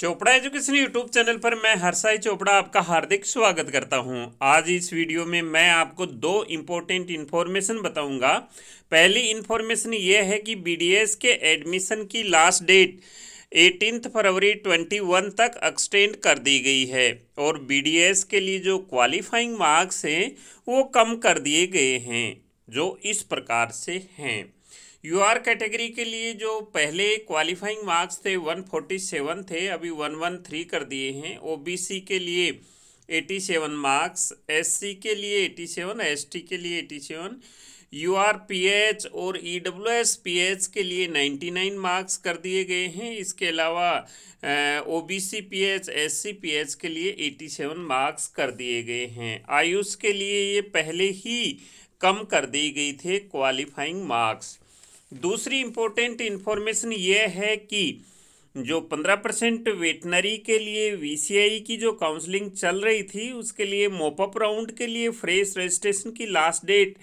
Chopra education YouTube channel पर मैं हरसाई चोपड़ा आपका हार्दिक स्वागत करता हूं। आज इस वीडियो में मैं आपको दो इम्पोर्टेंट इन्फॉर्मेशन बताऊंगा। पहली इन्फॉर्मेशन ये है कि बीडीएस के एडमिशन की लास्ट डेट एटीन फरवरी 21 तक एक्सटेंड कर दी गई है और बीडीएस के लिए जो क्वालिफाइंग मार्क्स हैं वो कम कर दिए गए हैं जो इस प्रकार से हैं यू आर कैटेगरी के लिए जो पहले क्वालिफाइंग मार्क्स थे 147 थे अभी 113 कर दिए हैं ओबीसी के लिए 87 मार्क्स एससी के लिए 87 एसटी के लिए 87 यू आर पी एच और E W S P H के लिए नाइन्टी नाइन मार्क्स कर दिए गए हैं इसके अलावा O B C P H S C P H के लिए एटी सेवन मार्क्स कर दिए गए हैं आयुष के लिए ये पहले ही कम कर दी गई थे क्वालिफाइंग मार्क्स दूसरी इम्पोर्टेंट इन्फॉर्मेशन ये है कि जो पंद्रह परसेंट वेटनरी के लिए वीसीआई e की जो काउंसलिंग चल रही थी उसके लिए मोपअप राउंड के लिए फ्रेश रजिस्ट्रेशन की लास्ट डेट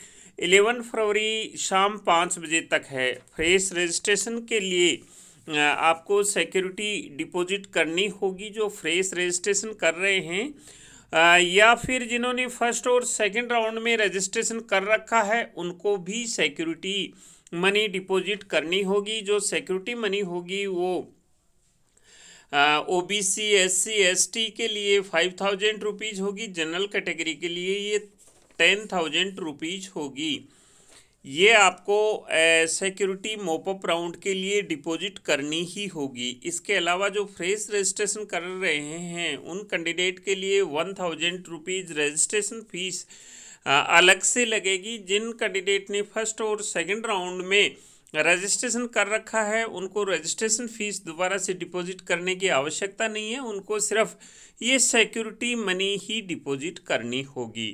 इलेवन फरवरी शाम पाँच बजे तक है फ्रेश रजिस्ट्रेशन के लिए आपको सिक्योरिटी डिपॉजिट करनी होगी जो फ्रेश रजिस्ट्रेशन कर रहे हैं या फिर जिन्होंने फर्स्ट और सेकंड राउंड में रजिस्ट्रेशन कर रखा है उनको भी सिक्योरिटी मनी डिपॉजिट करनी होगी जो सिक्योरिटी मनी होगी वो O B C S C S T के लिए फाइव थाउजेंड रुपीज़ होगी जनरल कैटेगरी के लिए ये टेन थाउजेंड रुपीज़ होगी ये आपको सिक्योरिटी मोपअप राउंड के लिए डिपॉजिट करनी ही होगी इसके अलावा जो फ्रेश रजिस्ट्रेशन कर रहे हैं उन कैंडिडेट के लिए one thousand rupees registration fee अलग से लगेगी जिन कैंडिडेट ने फर्स्ट और सेकंड राउंड में रजिस्ट्रेशन कर रखा है उनको रजिस्ट्रेशन फीस दोबारा से डिपॉजिट करने की आवश्यकता नहीं है उनको सिर्फ ये सिक्योरिटी मनी ही डिपॉजिट करनी होगी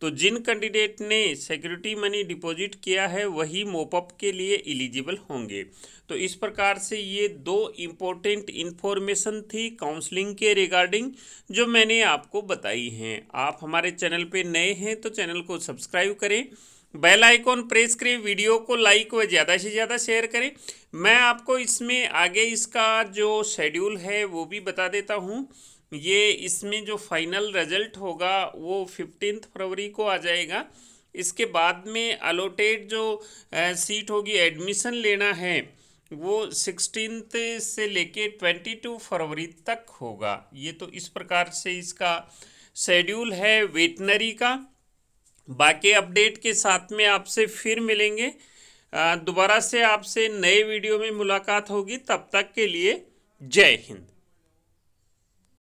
तो जिन कैंडिडेट ने सिक्योरिटी मनी डिपॉजिट किया है वही मोपअप के लिए एलिजिबल होंगे तो इस प्रकार से ये दो इम्पोर्टेंट इन्फॉर्मेशन थी काउंसलिंग के रिगार्डिंग जो मैंने आपको बताई हैं आप हमारे चैनल पे नए हैं तो चैनल को सब्सक्राइब करें बेल आइकॉन प्रेस करें वीडियो को लाइक व ज़्यादा से ज़्यादा शेयर करें मैं आपको इसमें आगे इसका जो शेड्यूल है वो भी बता देता हूँ ये इसमें जो फाइनल रिजल्ट होगा वो फिफ्टीन फरवरी को आ जाएगा इसके बाद में अलोटेड जो सीट होगी एडमिशन लेना है वो सिक्सटीन से लेके ट्वेंटी टू फरवरी तक होगा ये तो इस प्रकार से इसका शेड्यूल है वेटनरी का बाकी अपडेट के साथ में आपसे फिर मिलेंगे दोबारा से आपसे नए वीडियो में मुलाकात होगी तब तक के लिए जय हिंद